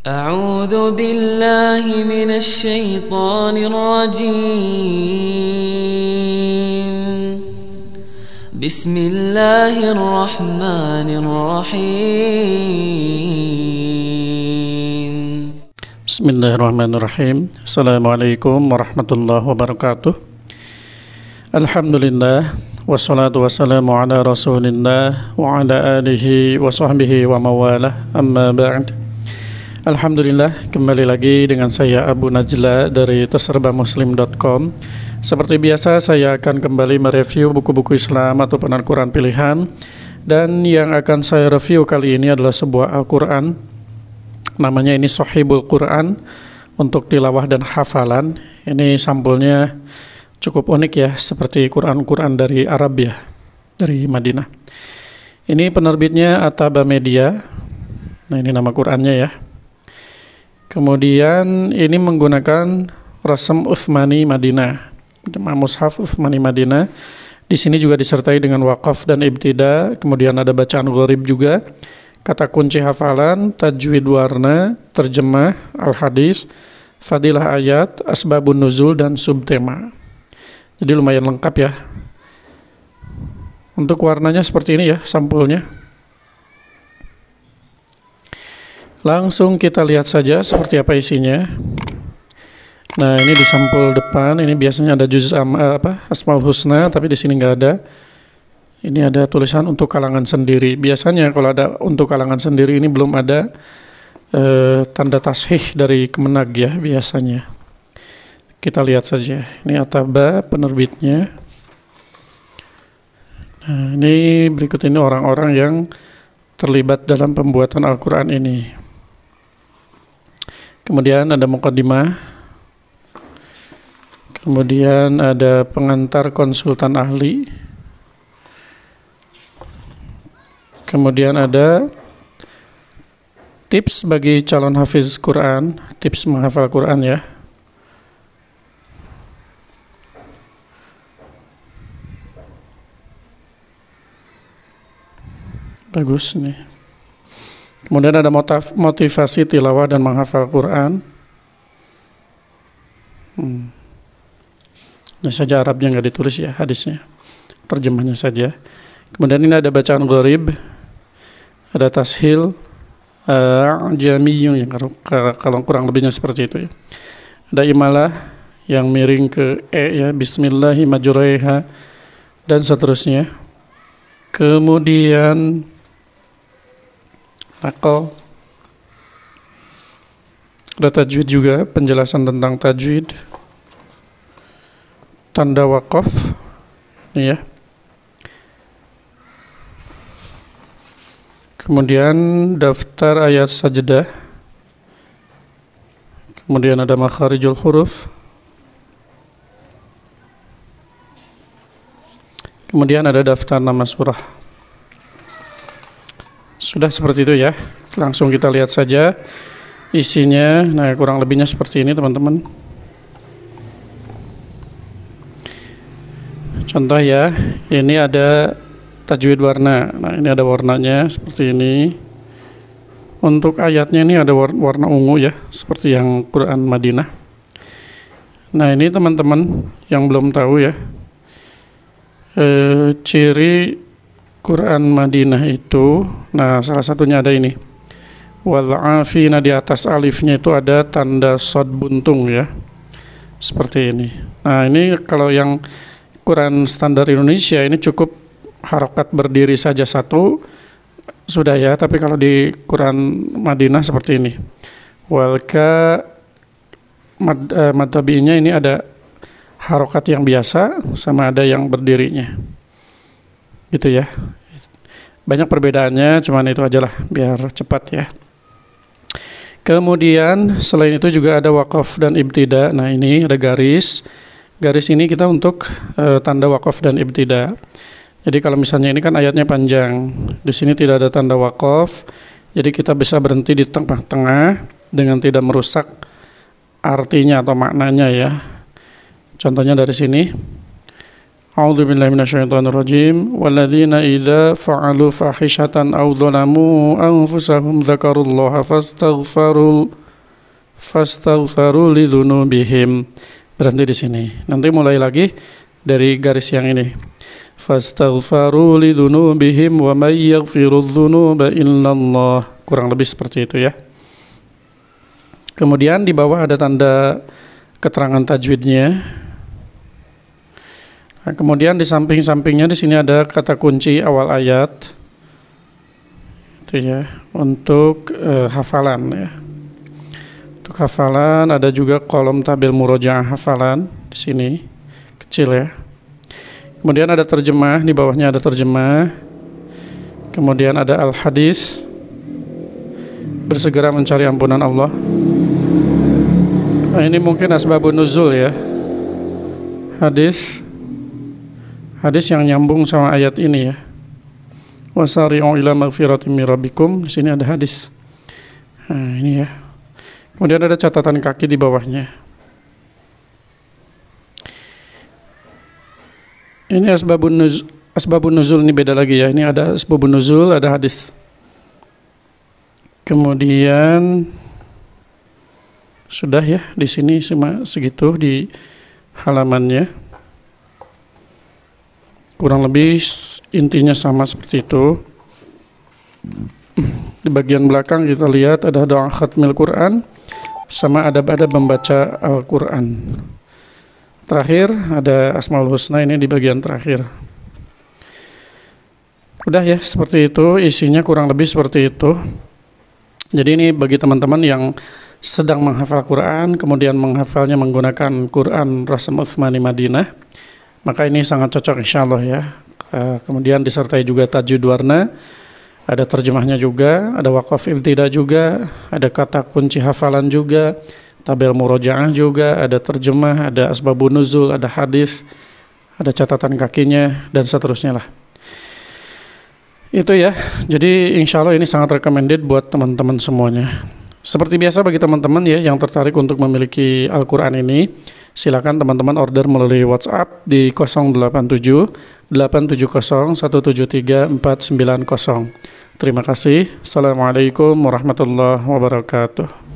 أعوذ بالله من الشيطان الرجيم بسم الله الرحمن الرحيم بسم الله الرحمن الرحيم السلام عليكم ورحمة الله وبركاته الحمد لله والصلاة والسلام على رسول الله وعلى آله وصحبه ومواله أما بعد Alhamdulillah, kembali lagi dengan saya Abu Najla dari terserbamuslim.com. Seperti biasa, saya akan kembali mereview buku-buku Islam atau Al-Quran pilihan. Dan yang akan saya review kali ini adalah sebuah Al-Quran. Namanya ini Sohibul Quran untuk tilawah dan hafalan. Ini sampulnya cukup unik ya, seperti Quran-Quran dari Arab ya, dari Madinah. Ini penerbitnya Ataba Media. Nah ini nama Qurannya ya. Kemudian ini menggunakan Rasam Uthmani Madinah. Mushaf Uthmani Madinah. Di sini juga disertai dengan wakaf dan ibtida, kemudian ada bacaan gharib juga. Kata kunci hafalan, tajwid warna, terjemah, al-hadis, fadilah ayat, asbabun nuzul, dan subtema. Jadi lumayan lengkap ya. Untuk warnanya seperti ini ya sampulnya. Langsung kita lihat saja seperti apa isinya. Nah, ini di sampul depan, ini biasanya ada juz eh, apa? Asmaul Husna, tapi di sini nggak ada. Ini ada tulisan untuk kalangan sendiri. Biasanya kalau ada untuk kalangan sendiri ini belum ada eh, tanda tashih dari Kemenag ya biasanya. Kita lihat saja. Ini Ataba penerbitnya. Nah, ini berikut ini orang-orang yang terlibat dalam pembuatan Al-Qur'an ini kemudian ada mukadimah kemudian ada pengantar konsultan ahli kemudian ada tips bagi calon hafiz Quran, tips menghafal Quran ya. Bagus nih. Kemudian ada motivasi tilawah dan menghafal Quran. Hmm. Ini saja Arabnya nggak ditulis ya hadisnya. Terjemahnya saja. Kemudian ini ada bacaan gharib, ada tashil, uh, jamiyun yang kalau kurang lebihnya seperti itu ya. Ada imalah yang miring ke e ya, bismillahimajuraiha dan seterusnya. Kemudian nakal ada tajwid juga penjelasan tentang tajwid tanda wakaf ya kemudian daftar ayat sajadah kemudian ada makharijul huruf kemudian ada daftar nama surah sudah seperti itu ya. Langsung kita lihat saja isinya. Nah, kurang lebihnya seperti ini, teman-teman. Contoh ya, ini ada tajwid warna. Nah, ini ada warnanya seperti ini. Untuk ayatnya ini ada warna ungu ya, seperti yang Quran Madinah. Nah, ini teman-teman yang belum tahu ya. E, ciri Quran Madinah itu nah salah satunya ada ini wal di atas alifnya itu ada tanda sod buntung ya seperti ini nah ini kalau yang Quran standar Indonesia ini cukup harokat berdiri saja satu sudah ya tapi kalau di Quran Madinah seperti ini walka mad, eh, madhabinya ini ada harokat yang biasa sama ada yang berdirinya gitu ya banyak perbedaannya cuman itu aja lah biar cepat ya kemudian selain itu juga ada wakaf dan ibtida nah ini ada garis garis ini kita untuk e, tanda wakaf dan ibtida jadi kalau misalnya ini kan ayatnya panjang di sini tidak ada tanda wakaf jadi kita bisa berhenti di tengah-tengah dengan tidak merusak artinya atau maknanya ya contohnya dari sini أعوذ بالله من الشيطان الرجيم والذين إذا فعلوا فاحشة أو ظلموا أنفسهم ذكروا الله فاستغفروا Berhenti di sini. Nanti mulai lagi dari garis yang ini. Fastaghfaru lidhunubihim wa may yaghfirudz-dzunuba illallah. Kurang lebih seperti itu ya. Kemudian di bawah ada tanda keterangan tajwidnya Nah, kemudian di samping-sampingnya di sini ada kata kunci awal ayat. Itu ya, untuk uh, hafalan ya. Untuk hafalan ada juga kolom tabel murojaah hafalan di sini. Kecil ya. Kemudian ada terjemah, di bawahnya ada terjemah. Kemudian ada al-hadis. Bersegera mencari ampunan Allah. Nah, ini mungkin asbabun nuzul ya. Hadis hadis yang nyambung sama ayat ini ya. Wasari'u ila magfiratin min Di sini ada hadis. Nah, ini ya. Kemudian ada catatan kaki di bawahnya. Ini asbabun nuzul, asbabun nuzul ini beda lagi ya. Ini ada asbabun nuzul, ada hadis. Kemudian sudah ya di sini segitu di halamannya kurang lebih intinya sama seperti itu di bagian belakang kita lihat ada doa khatmil Quran sama ada pada membaca Al-Quran terakhir ada Asmaul Husna ini di bagian terakhir udah ya seperti itu isinya kurang lebih seperti itu jadi ini bagi teman-teman yang sedang menghafal Quran kemudian menghafalnya menggunakan Quran Rasul Uthmani Madinah maka ini sangat cocok insya Allah ya. Eh, kemudian disertai juga tajwid warna, ada terjemahnya juga, ada wakaf ibtida juga, ada kata kunci hafalan juga, tabel murojaah juga, ada terjemah, ada asbabun nuzul, ada hadis, ada catatan kakinya dan seterusnya lah. Itu ya. Jadi insya Allah ini sangat recommended buat teman-teman semuanya. Seperti biasa bagi teman-teman ya yang tertarik untuk memiliki Al-Quran ini, silakan teman-teman order melalui WhatsApp di 087 870 173 490. Terima kasih. Assalamualaikum warahmatullahi wabarakatuh.